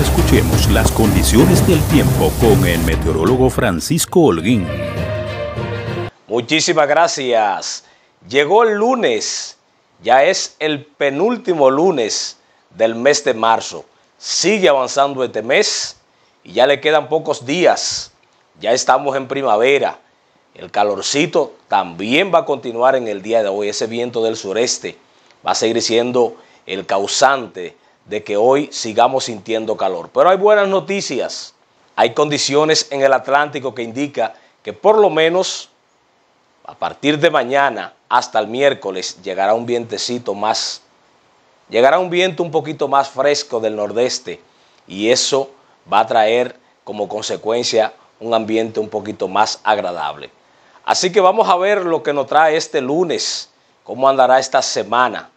escuchemos las condiciones del tiempo con el meteorólogo Francisco Holguín. Muchísimas gracias. Llegó el lunes, ya es el penúltimo lunes del mes de marzo. Sigue avanzando este mes y ya le quedan pocos días. Ya estamos en primavera. El calorcito también va a continuar en el día de hoy. Ese viento del sureste va a seguir siendo el causante de que hoy sigamos sintiendo calor. Pero hay buenas noticias. Hay condiciones en el Atlántico que indica que por lo menos a partir de mañana hasta el miércoles llegará un vientecito más, llegará un viento un poquito más fresco del nordeste y eso va a traer como consecuencia un ambiente un poquito más agradable. Así que vamos a ver lo que nos trae este lunes, cómo andará esta semana.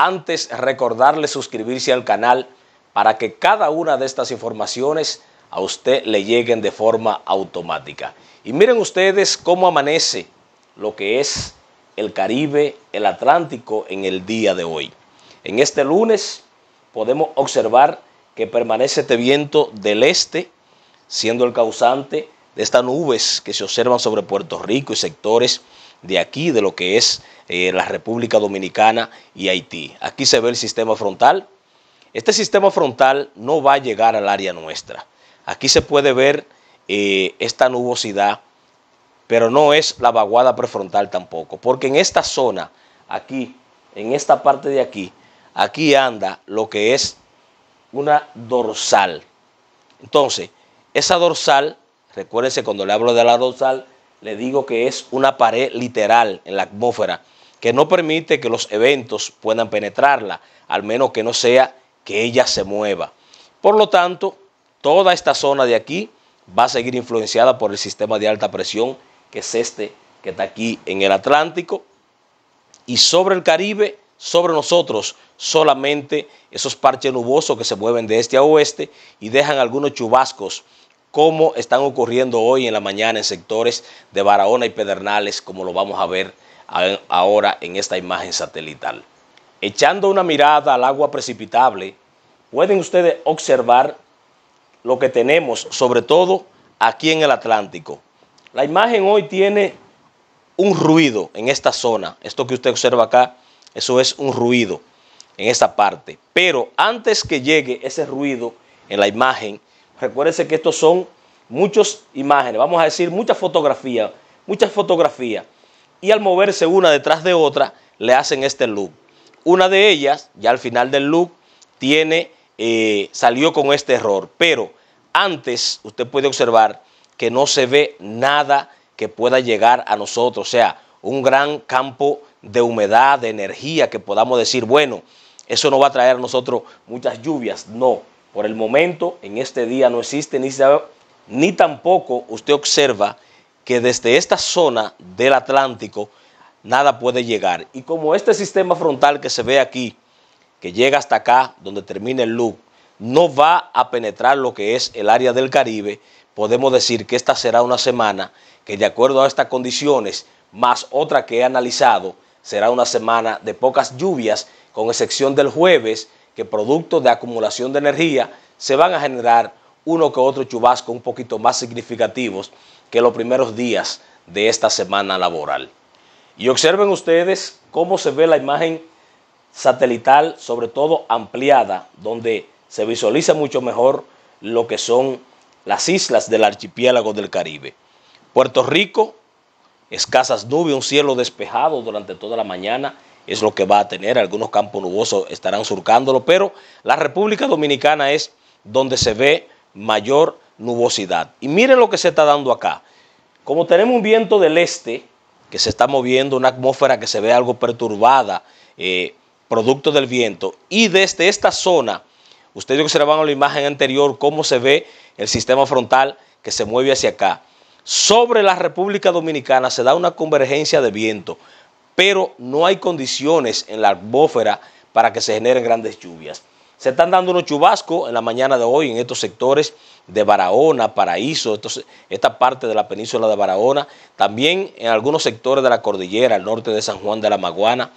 Antes recordarle suscribirse al canal para que cada una de estas informaciones a usted le lleguen de forma automática. Y miren ustedes cómo amanece lo que es el Caribe, el Atlántico en el día de hoy. En este lunes podemos observar que permanece este viento del este, siendo el causante de estas nubes que se observan sobre Puerto Rico y sectores de aquí, de lo que es eh, la República Dominicana y Haití. Aquí se ve el sistema frontal. Este sistema frontal no va a llegar al área nuestra. Aquí se puede ver eh, esta nubosidad, pero no es la vaguada prefrontal tampoco, porque en esta zona, aquí, en esta parte de aquí, aquí anda lo que es una dorsal. Entonces, esa dorsal, recuérdense cuando le hablo de la dorsal, le digo que es una pared literal en la atmósfera que no permite que los eventos puedan penetrarla, al menos que no sea que ella se mueva. Por lo tanto, toda esta zona de aquí va a seguir influenciada por el sistema de alta presión, que es este que está aquí en el Atlántico, y sobre el Caribe, sobre nosotros, solamente esos parches nubosos que se mueven de este a oeste y dejan algunos chubascos como están ocurriendo hoy en la mañana en sectores de Barahona y Pedernales, como lo vamos a ver ahora en esta imagen satelital. Echando una mirada al agua precipitable, pueden ustedes observar lo que tenemos, sobre todo aquí en el Atlántico. La imagen hoy tiene un ruido en esta zona. Esto que usted observa acá, eso es un ruido en esta parte. Pero antes que llegue ese ruido en la imagen, Recuérdense que estos son muchas imágenes, vamos a decir muchas fotografías, muchas fotografías. Y al moverse una detrás de otra, le hacen este loop. Una de ellas, ya al final del loop, tiene, eh, salió con este error. Pero antes, usted puede observar que no se ve nada que pueda llegar a nosotros. O sea, un gran campo de humedad, de energía, que podamos decir, bueno, eso no va a traer a nosotros muchas lluvias. No, por el momento, en este día no existe ni, ni tampoco usted observa que desde esta zona del Atlántico nada puede llegar. Y como este sistema frontal que se ve aquí, que llega hasta acá, donde termina el loop, no va a penetrar lo que es el área del Caribe, podemos decir que esta será una semana que de acuerdo a estas condiciones, más otra que he analizado, será una semana de pocas lluvias, con excepción del jueves, que producto de acumulación de energía se van a generar uno que otro chubasco un poquito más significativos que los primeros días de esta semana laboral. Y observen ustedes cómo se ve la imagen satelital, sobre todo ampliada, donde se visualiza mucho mejor lo que son las islas del archipiélago del Caribe. Puerto Rico, escasas nubes, un cielo despejado durante toda la mañana es lo que va a tener. Algunos campos nubosos estarán surcándolo, pero la República Dominicana es donde se ve mayor nubosidad. Y miren lo que se está dando acá. Como tenemos un viento del este que se está moviendo, una atmósfera que se ve algo perturbada, eh, producto del viento, y desde esta zona, ustedes a la imagen anterior, cómo se ve el sistema frontal que se mueve hacia acá. Sobre la República Dominicana se da una convergencia de viento, pero no hay condiciones en la atmósfera para que se generen grandes lluvias. Se están dando unos chubascos en la mañana de hoy en estos sectores de Barahona, Paraíso, esta parte de la península de Barahona, también en algunos sectores de la cordillera, al norte de San Juan de la Maguana,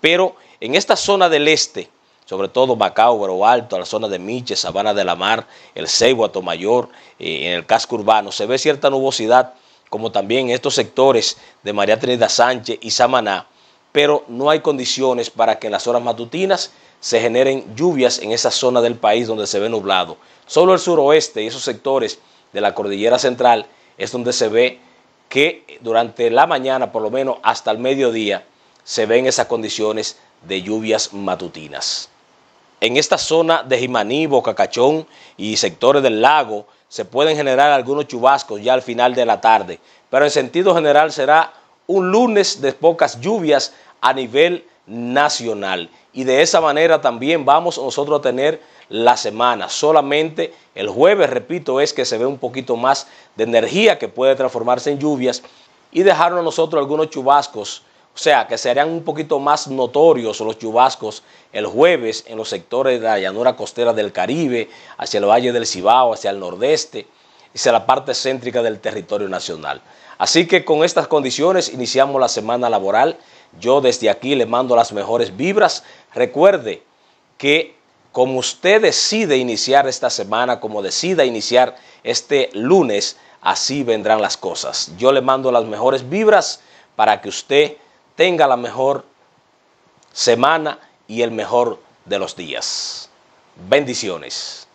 pero en esta zona del este, sobre todo Macao, Garo Alto, la zona de Miche, Sabana de la Mar, el Ceibo, Atomayor, eh, en el casco urbano, se ve cierta nubosidad como también estos sectores de María Trinidad Sánchez y Samaná, pero no hay condiciones para que en las horas matutinas se generen lluvias en esa zona del país donde se ve nublado. Solo el suroeste y esos sectores de la cordillera central es donde se ve que durante la mañana, por lo menos hasta el mediodía, se ven esas condiciones de lluvias matutinas. En esta zona de Jimaní, Bocacachón y sectores del lago se pueden generar algunos chubascos ya al final de la tarde, pero en sentido general será un lunes de pocas lluvias a nivel nacional. Y de esa manera también vamos nosotros a tener la semana. Solamente el jueves, repito, es que se ve un poquito más de energía que puede transformarse en lluvias y dejarnos nosotros algunos chubascos o sea que serían un poquito más notorios los chubascos el jueves en los sectores de la llanura costera del Caribe, hacia el Valle del Cibao, hacia el nordeste y hacia la parte céntrica del territorio nacional. Así que con estas condiciones iniciamos la semana laboral. Yo desde aquí le mando las mejores vibras. Recuerde que como usted decide iniciar esta semana, como decida iniciar este lunes, así vendrán las cosas. Yo le mando las mejores vibras para que usted tenga la mejor semana y el mejor de los días. Bendiciones.